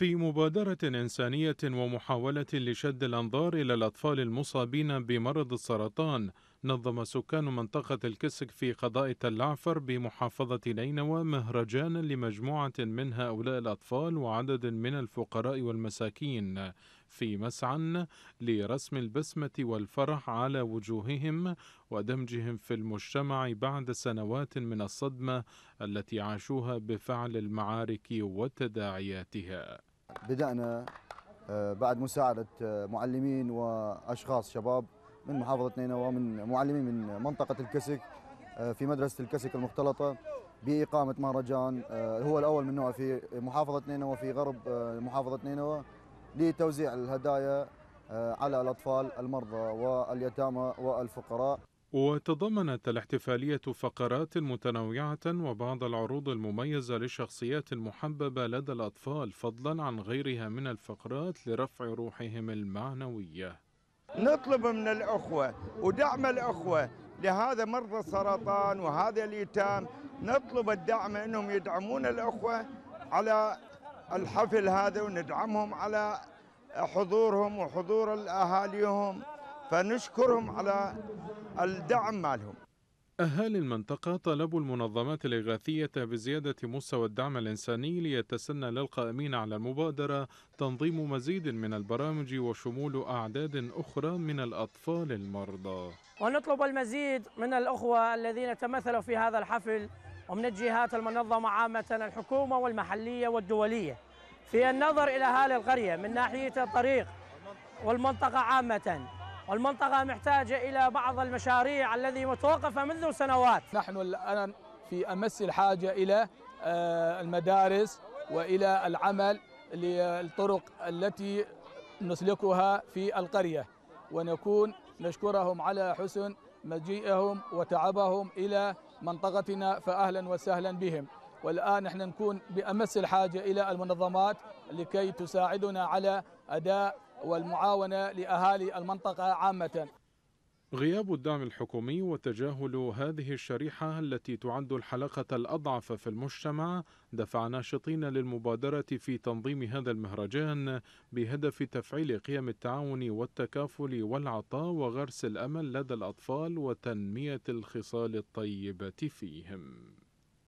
في مبادرة إنسانية ومحاولة لشد الأنظار إلى الأطفال المصابين بمرض السرطان نظم سكان منطقة الكسك في قضاء تلعفر بمحافظة نينوى مهرجانا لمجموعة من هؤلاء الأطفال وعدد من الفقراء والمساكين في مسعى لرسم البسمة والفرح على وجوههم ودمجهم في المجتمع بعد سنوات من الصدمة التي عاشوها بفعل المعارك وتداعياتها بدأنا آه، بعد مساعدة آه، معلمين وأشخاص شباب من محافظة نينوى من معلمين من منطقة الكسك آه، في مدرسة الكسك المختلطة بإقامة مهرجان هو الأول من نوعه في محافظة نينوى في غرب محافظة نينوى لتوزيع الهدايا على الأطفال المرضى واليتامى والفقراء وتضمنت الاحتفالية فقرات متنوعة وبعض العروض المميزة للشخصيات المحببة لدى الأطفال فضلا عن غيرها من الفقرات لرفع روحهم المعنوية نطلب من الأخوة ودعم الأخوة لهذا مرضى السرطان وهذا اليتام نطلب الدعم أنهم يدعمون الأخوة على الحفل هذا وندعمهم على حضورهم وحضور الأهاليهم فنشكرهم على الدعم مالهم أهالي المنطقة طلبوا المنظمات الإغاثية بزيادة مستوى الدعم الإنساني ليتسنى للقائمين على المبادرة تنظيم مزيد من البرامج وشمول أعداد أخرى من الأطفال المرضى ونطلب المزيد من الأخوة الذين تمثلوا في هذا الحفل ومن الجهات المنظمة عامة الحكومة والمحلية والدولية في النظر إلى أهالي القرية من ناحية الطريق والمنطقة عامة والمنطقة محتاجة إلى بعض المشاريع الذي متوقفة منذ سنوات نحن الآن في أمس الحاجة إلى آه، المدارس وإلى العمل للطرق التي نسلكها في القرية ونكون نشكرهم على حسن مجيئهم وتعبهم إلى منطقتنا فأهلا وسهلا بهم والآن نحن نكون بأمس الحاجة إلى المنظمات لكي تساعدنا على أداء والمعاونة لأهالي المنطقة عامة غياب الدعم الحكومي وتجاهل هذه الشريحة التي تعد الحلقة الأضعف في المجتمع دفع ناشطين للمبادرة في تنظيم هذا المهرجان بهدف تفعيل قيم التعاون والتكافل والعطاء وغرس الأمل لدى الأطفال وتنمية الخصال الطيبة فيهم